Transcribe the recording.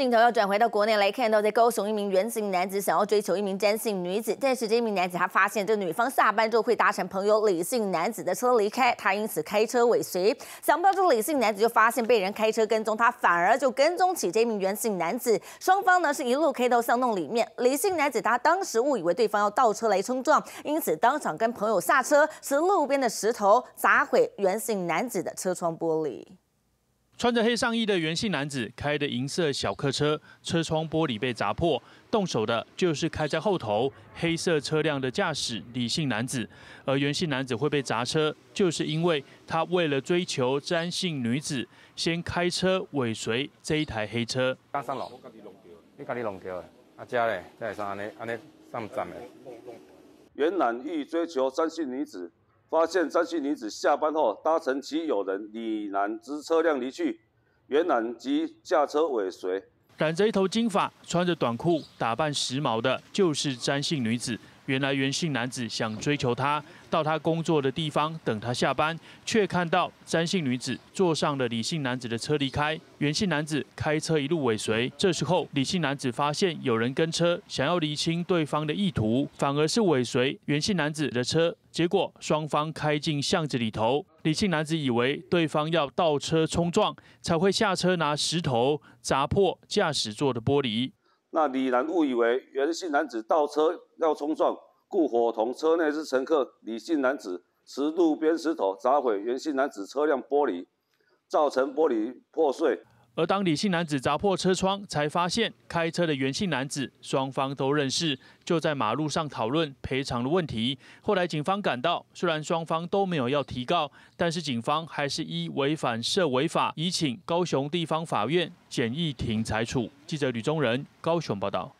镜头要转回到国内来看到，在高雄一名原型男子想要追求一名詹姓女子，但是这名男子他发现这女方下班之后会搭乘朋友李姓男子的车离开，他因此开车尾随。想不到这李姓男子就发现被人开车跟踪，他反而就跟踪起这名原型男子。双方呢是一路开到巷弄里面，李姓男子他当时误以为对方要倒车来冲撞，因此当场跟朋友下车，使路边的石头砸毁原型男子的车窗玻璃。穿着黑上衣的袁姓男子开的银色小客车，车窗玻璃被砸破，动手的就是开在后头黑色车辆的驾驶李姓男子，而袁姓男子会被砸车，就是因为他为了追求詹姓女子，先开车尾随这一台黑车。刚上楼，你家弄掉，阿安尼安尼上站原本欲追求詹姓女子。发现詹姓女子下班后搭乘其友人李男之车辆离去，袁男即驾车尾随。染着一头金发、穿着短裤、打扮时髦的，就是詹姓女子。原来袁姓男子想追求她，到她工作的地方等她下班，却看到詹姓女子坐上了李姓男子的车离开。袁姓男子开车一路尾随。这时候，李姓男子发现有人跟车，想要厘清对方的意图，反而是尾随袁姓男子的车。结果双方开进巷子里头，李姓男子以为对方要倒车冲撞，才会下车拿石头砸破驾驶座的玻璃。那李男误以为原姓男子倒车要冲撞，故伙同车内之乘客李姓男子持路边石头砸毁原姓男子车辆玻璃，造成玻璃破碎。而当李姓男子砸破车窗，才发现开车的袁姓男子双方都认识，就在马路上讨论赔偿的问题。后来警方赶到，虽然双方都没有要提告，但是警方还是依违反涉违法，移请高雄地方法院简易庭裁处。记者吕中仁高雄报道。